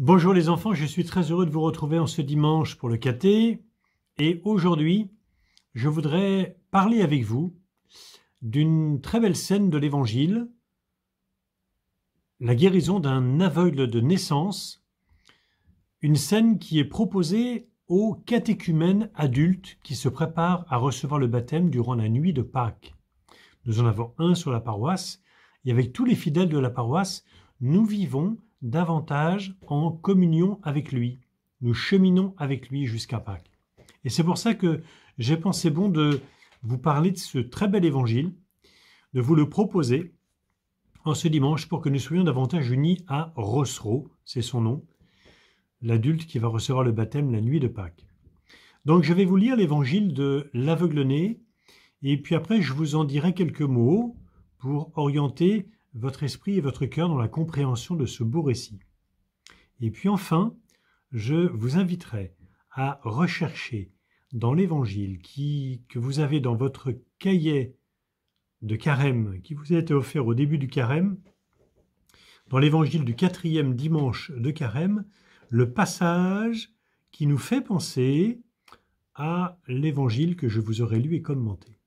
Bonjour les enfants, je suis très heureux de vous retrouver en ce dimanche pour le KT. Et aujourd'hui, je voudrais parler avec vous d'une très belle scène de l'Évangile, la guérison d'un aveugle de naissance, une scène qui est proposée aux catéchumènes adultes qui se préparent à recevoir le baptême durant la nuit de Pâques. Nous en avons un sur la paroisse, et avec tous les fidèles de la paroisse, nous vivons davantage en communion avec lui. Nous cheminons avec lui jusqu'à Pâques. Et c'est pour ça que j'ai pensé bon de vous parler de ce très bel évangile, de vous le proposer en ce dimanche pour que nous soyons davantage unis à Rosseau, c'est son nom, l'adulte qui va recevoir le baptême la nuit de Pâques. Donc je vais vous lire l'évangile de l'aveugle-né, et puis après je vous en dirai quelques mots pour orienter votre esprit et votre cœur dans la compréhension de ce beau récit. Et puis enfin, je vous inviterai à rechercher dans l'Évangile que vous avez dans votre cahier de carême qui vous a été offert au début du carême, dans l'Évangile du quatrième dimanche de carême, le passage qui nous fait penser à l'Évangile que je vous aurais lu et commenté.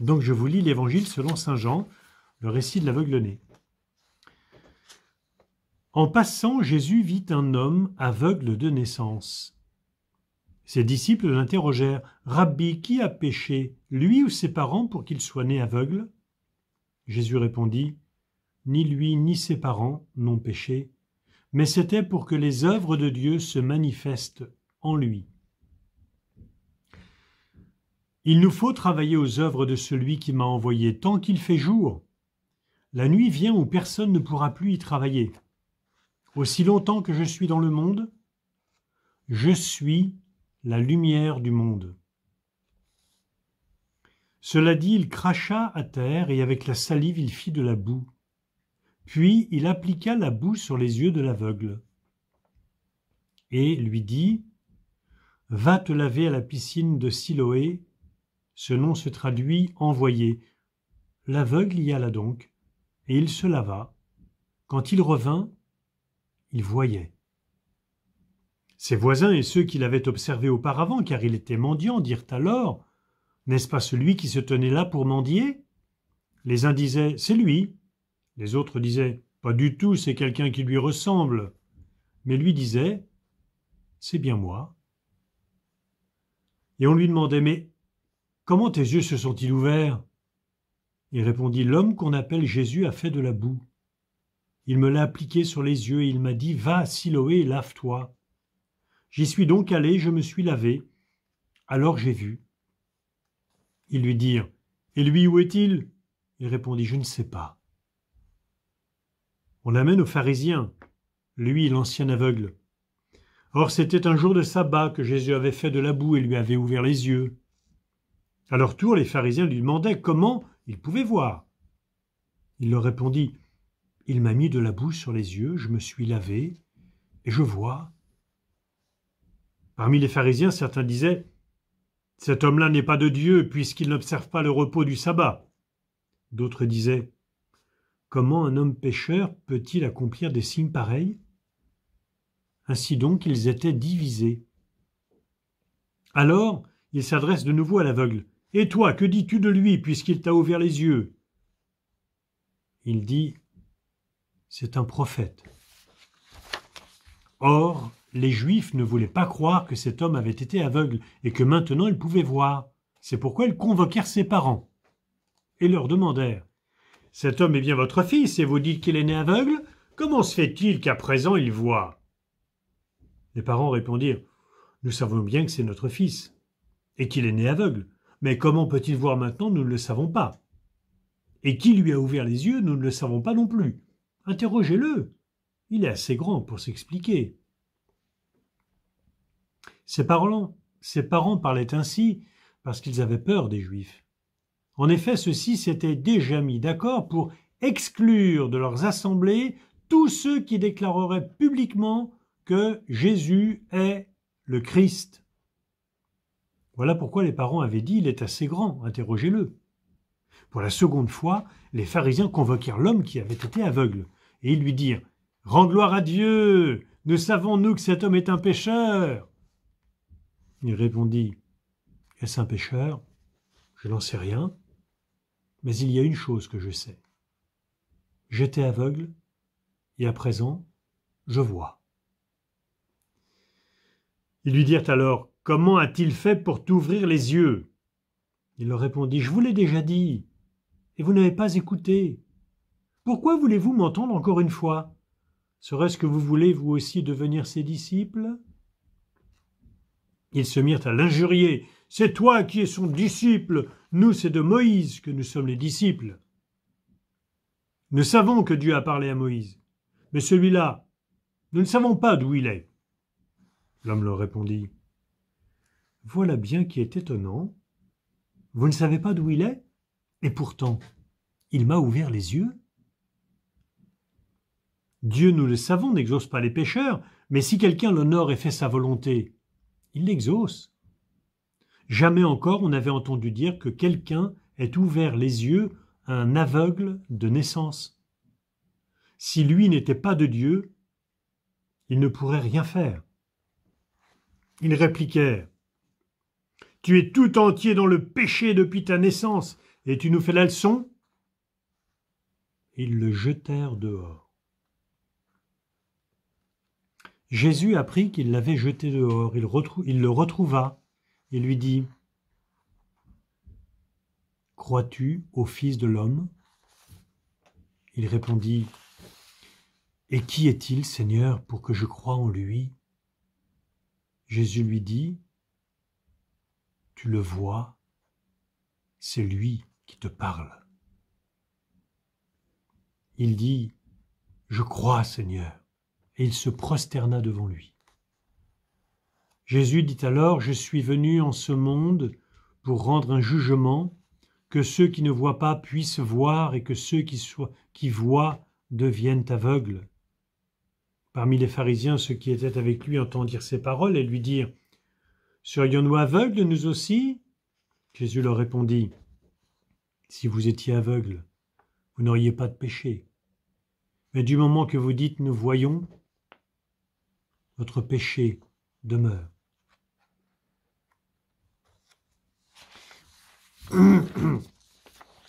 Donc je vous lis l'Évangile selon Saint Jean, le récit de l'aveugle-né. En passant, Jésus vit un homme aveugle de naissance. Ses disciples l'interrogèrent Rabbi, qui a péché, lui ou ses parents, pour qu'il soit né aveugle Jésus répondit Ni lui ni ses parents n'ont péché, mais c'était pour que les œuvres de Dieu se manifestent en lui. Il nous faut travailler aux œuvres de celui qui m'a envoyé tant qu'il fait jour, la nuit vient où personne ne pourra plus y travailler. Aussi longtemps que je suis dans le monde, je suis la lumière du monde. Cela dit, il cracha à terre et avec la salive il fit de la boue. Puis il appliqua la boue sur les yeux de l'aveugle et lui dit Va te laver à la piscine de Siloé. Ce nom se traduit envoyé. L'aveugle y alla donc et il se lava. Quand il revint, il voyait. Ses voisins et ceux qui l'avaient observé auparavant, car il était mendiant, dirent alors N'est-ce pas celui qui se tenait là pour mendier Les uns disaient C'est lui. Les autres disaient Pas du tout, c'est quelqu'un qui lui ressemble. Mais lui disait C'est bien moi. Et on lui demandait Mais comment tes yeux se sont-ils ouverts il répondit L'homme qu'on appelle Jésus a fait de la boue. Il me l'a appliqué sur les yeux et il m'a dit Va Siloé et lave-toi. J'y suis donc allé, je me suis lavé. Alors j'ai vu. Ils lui dirent Et lui, où est-il Il répondit Je ne sais pas. On l'amène aux pharisiens, lui, l'ancien aveugle. Or, c'était un jour de sabbat que Jésus avait fait de la boue et lui avait ouvert les yeux. À leur tour, les pharisiens lui demandaient Comment il pouvait voir. Il leur répondit Il m'a mis de la boue sur les yeux, je me suis lavé, et je vois. Parmi les pharisiens, certains disaient Cet homme-là n'est pas de Dieu, puisqu'il n'observe pas le repos du sabbat. D'autres disaient Comment un homme pécheur peut-il accomplir des signes pareils Ainsi donc, ils étaient divisés. Alors, il s'adresse de nouveau à l'aveugle. Et toi, que dis-tu de lui, puisqu'il t'a ouvert les yeux Il dit, c'est un prophète. Or, les Juifs ne voulaient pas croire que cet homme avait été aveugle et que maintenant il pouvait voir. C'est pourquoi ils convoquèrent ses parents et leur demandèrent Cet homme est bien votre fils et vous dites qu'il est né aveugle Comment se fait-il qu'à présent il voit Les parents répondirent Nous savons bien que c'est notre fils et qu'il est né aveugle. Mais comment peut-il voir maintenant Nous ne le savons pas. Et qui lui a ouvert les yeux Nous ne le savons pas non plus. Interrogez-le. Il est assez grand pour s'expliquer. Ses parents, ses parents parlaient ainsi parce qu'ils avaient peur des Juifs. En effet, ceux-ci s'étaient déjà mis d'accord pour exclure de leurs assemblées tous ceux qui déclareraient publiquement que Jésus est le Christ. Voilà pourquoi les parents avaient dit Il est assez grand, interrogez-le. Pour la seconde fois, les pharisiens convoquèrent l'homme qui avait été aveugle, et ils lui dirent Rends gloire à Dieu Nous savons-nous que cet homme est un pécheur Il répondit Est-ce un pécheur Je n'en sais rien. Mais il y a une chose que je sais. J'étais aveugle, et à présent, je vois. Ils lui dirent alors Comment a-t-il fait pour t'ouvrir les yeux Il leur répondit Je vous l'ai déjà dit, et vous n'avez pas écouté. Pourquoi voulez-vous m'entendre encore une fois Serait-ce que vous voulez, vous aussi, devenir ses disciples Ils se mirent à l'injurier. C'est toi qui es son disciple. Nous, c'est de Moïse que nous sommes les disciples. Nous savons que Dieu a parlé à Moïse. Mais celui-là, nous ne savons pas d'où il est. L'homme leur répondit. Voilà bien qui est étonnant. Vous ne savez pas d'où il est Et pourtant, il m'a ouvert les yeux. Dieu, nous le savons, n'exauce pas les pécheurs, mais si quelqu'un l'honore et fait sa volonté, il l'exauce. Jamais encore on n'avait entendu dire que quelqu'un ait ouvert les yeux à un aveugle de naissance. Si lui n'était pas de Dieu, il ne pourrait rien faire. Ils répliquèrent tu es tout entier dans le péché depuis ta naissance, et tu nous fais la leçon Ils le jetèrent dehors. Jésus apprit qu'il l'avait jeté dehors, il, le retrouva et lui dit, Crois-tu au Fils de l'homme Il répondit, Et qui est-il, Seigneur, pour que je croie en lui Jésus lui dit, tu le vois, c'est lui qui te parle. Il dit, Je crois, Seigneur, et il se prosterna devant lui. Jésus dit alors, Je suis venu en ce monde pour rendre un jugement, que ceux qui ne voient pas puissent voir et que ceux qui, voient deviennent aveugles. Parmi les pharisiens, ceux qui étaient avec lui entendirent ces paroles et lui dirent Serions-nous aveugles, nous aussi Jésus leur répondit, Si vous étiez aveugles, vous n'auriez pas de péché. Mais du moment que vous dites nous voyons, votre péché demeure.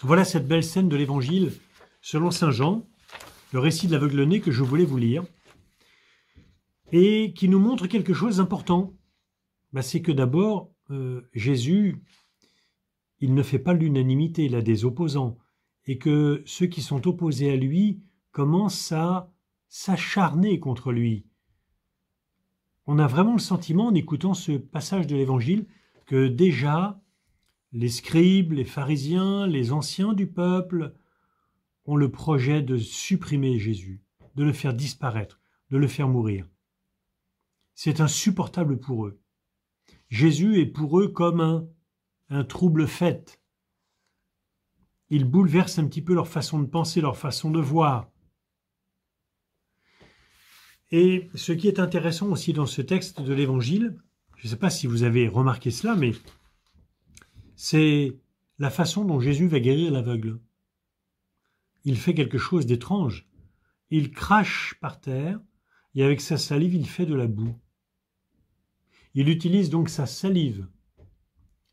Voilà cette belle scène de l'Évangile selon Saint Jean, le récit de l'aveugle-né que je voulais vous lire, et qui nous montre quelque chose d'important bah, c'est que d'abord, euh, Jésus, il ne fait pas l'unanimité, il a des opposants, et que ceux qui sont opposés à lui commencent à s'acharner contre lui. On a vraiment le sentiment, en écoutant ce passage de l'Évangile, que déjà les scribes, les pharisiens, les anciens du peuple ont le projet de supprimer Jésus, de le faire disparaître, de le faire mourir. C'est insupportable pour eux. Jésus est pour eux comme un, trouble fait. Il bouleverse un petit peu leur façon de penser, leur façon de voir. Et ce qui est intéressant aussi dans ce texte de l'Évangile, je ne sais pas si vous avez remarqué cela, mais c'est la façon dont Jésus va guérir l'aveugle. Il fait quelque chose d'étrange. Il crache par terre et avec sa salive, il fait de la boue. Il utilise donc sa salive.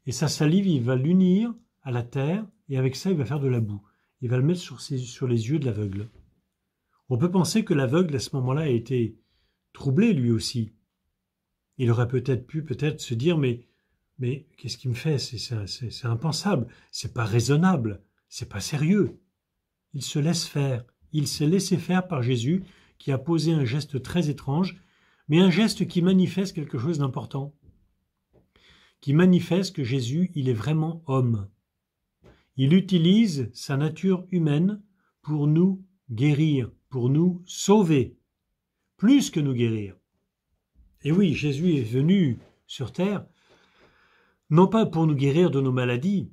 Et sa salive, il va l'unir à la terre, et avec ça, il va faire de la boue. Il va le mettre sur, les yeux de l'aveugle. On peut penser que l'aveugle, à ce moment-là, a été troublé lui aussi. Il aurait peut-être pu peut-être se dire, mais, mais qu'est-ce qu'il me fait C'est impensable, c'est pas raisonnable, c'est pas sérieux. Il se laisse faire, il s'est laissé faire par Jésus, qui a posé un geste très étrange mais un geste qui manifeste quelque chose d'important, qui manifeste que Jésus, il est vraiment homme. Il utilise sa nature humaine pour nous guérir, pour nous sauver, plus que nous guérir. Et oui, Jésus est venu sur terre, non pas pour nous guérir de nos maladies.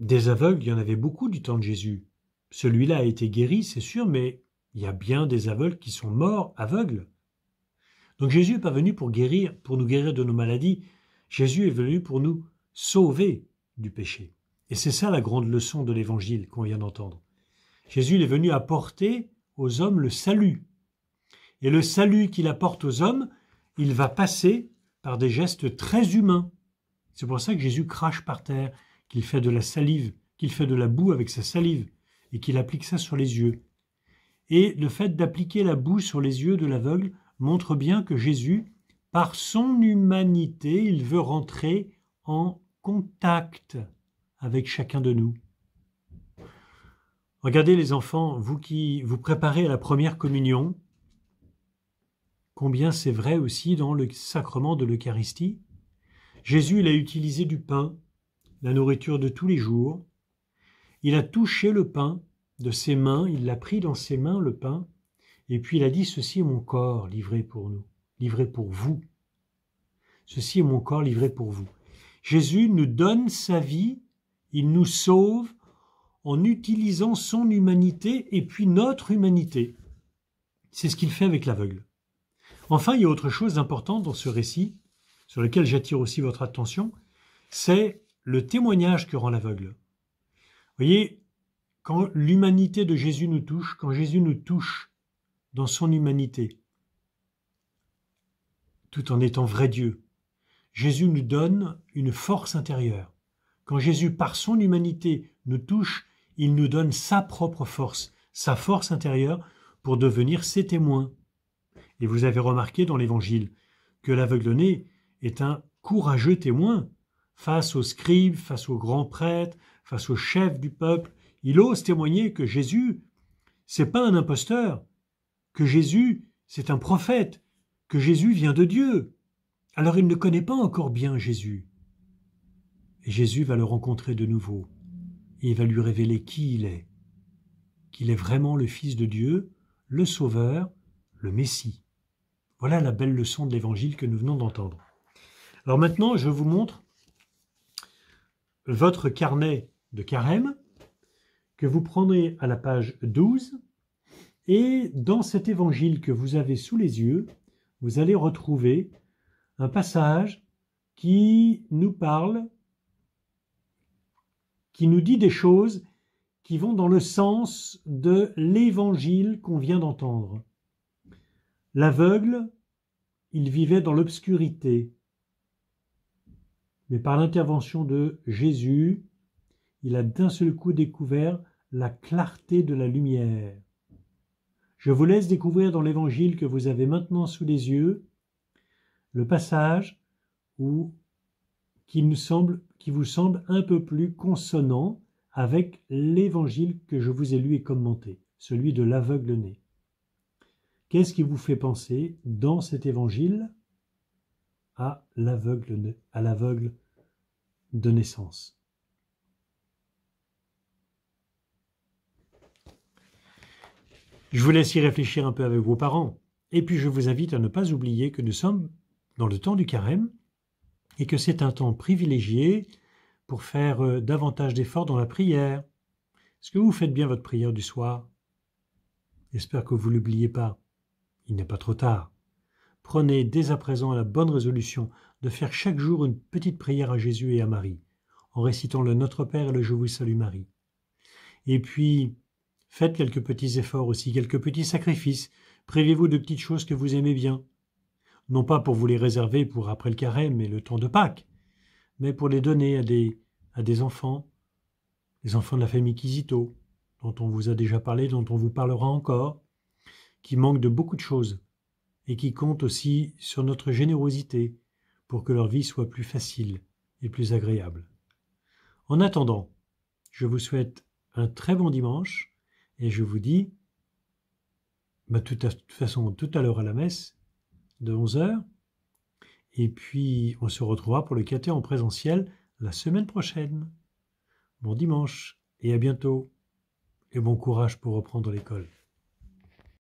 Des aveugles, il y en avait beaucoup du temps de Jésus. Celui-là a été guéri, c'est sûr, mais il y a bien des aveugles qui sont morts aveugles. Donc Jésus n'est pas venu pour guérir, pour nous guérir de nos maladies. Jésus est venu pour nous sauver du péché. Et c'est ça la grande leçon de l'évangile qu'on vient d'entendre. Jésus est venu apporter aux hommes le salut. Et le salut qu'il apporte aux hommes, il va passer par des gestes très humains. C'est pour ça que Jésus crache par terre, qu'il fait de la salive, qu'il fait de la boue avec sa salive, et qu'il applique ça sur les yeux, et le fait d'appliquer la boue sur les yeux de l'aveugle montre bien que Jésus, par son humanité, il veut rentrer en contact avec chacun de nous. Regardez les enfants, vous qui vous préparez à la première communion, combien c'est vrai aussi dans le sacrement de l'Eucharistie. Jésus, il a utilisé du pain, la nourriture de tous les jours. Il a touché le pain de ses mains, il l'a pris dans ses mains le pain, et puis il a dit, ceci est mon corps livré pour nous, livré pour vous. Ceci est mon corps livré pour vous. Jésus nous donne sa vie, il nous sauve en utilisant son humanité et puis notre humanité. C'est ce qu'il fait avec l'aveugle. Enfin, il y a autre chose importante dans ce récit, sur lequel j'attire aussi votre attention, c'est le témoignage que rend l'aveugle. Vous voyez, quand l'humanité de Jésus nous touche, quand Jésus nous touche dans son humanité, tout en étant vrai Dieu, Jésus nous donne une force intérieure. Quand Jésus, par son humanité, nous touche, il nous donne sa propre force, sa force intérieure, pour devenir ses témoins. Et vous avez remarqué dans l'Évangile que l'aveugle-né est un courageux témoin face aux scribes, face aux grands prêtres, face aux chefs du peuple, il ose témoigner que Jésus, c'est pas un imposteur, que Jésus, c'est un prophète, que Jésus vient de Dieu. Alors il ne connaît pas encore bien Jésus. Et Jésus va le rencontrer de nouveau, et il va lui révéler qui il est, qu'il est vraiment le Fils de Dieu, le Sauveur, le Messie. Voilà la belle leçon de l'Évangile que nous venons d'entendre. Alors maintenant, je vous montre votre carnet de carême que vous prendrez à la page 12. Et dans cet évangile que vous avez sous les yeux, vous allez retrouver un passage qui nous parle, qui nous dit des choses qui vont dans le sens de l'évangile qu'on vient d'entendre. L'aveugle, il vivait dans l'obscurité, mais par l'intervention de Jésus, il a d'un seul coup découvert la clarté de la lumière. Je vous laisse découvrir dans l'évangile que vous avez maintenant sous les yeux le passage où, qui, me semble, qui vous semble un peu plus consonant avec l'évangile que je vous ai lu et commenté, celui de l'aveugle-né. Qu'est-ce qui vous fait penser dans cet évangile à l'aveugle de naissance Je vous laisse y réfléchir un peu avec vos parents. Et puis je vous invite à ne pas oublier que nous sommes dans le temps du carême et que c'est un temps privilégié pour faire euh, davantage d'efforts dans la prière. Est-ce que vous faites bien votre prière du soir J'espère que vous ne l'oubliez pas. Il n'est pas trop tard. Prenez dès à présent la bonne résolution de faire chaque jour une petite prière à Jésus et à Marie, en récitant le Notre Père et le Je vous salue Marie. Et puis, Faites quelques petits efforts aussi, quelques petits sacrifices. Privez-vous de petites choses que vous aimez bien. Non pas pour vous les réserver pour après le carême et le temps de Pâques, mais pour les donner à des, à des enfants, les enfants de la famille Quisito, dont on vous a déjà parlé, dont on vous parlera encore, qui manquent de beaucoup de choses et qui comptent aussi sur notre générosité pour que leur vie soit plus facile et plus agréable. En attendant, je vous souhaite un très bon dimanche et je vous dis, bah, de toute façon, tout à l'heure à la messe, de 11h. Et puis, on se retrouvera pour le quater en présentiel la semaine prochaine. Bon dimanche et à bientôt. Et bon courage pour reprendre l'école.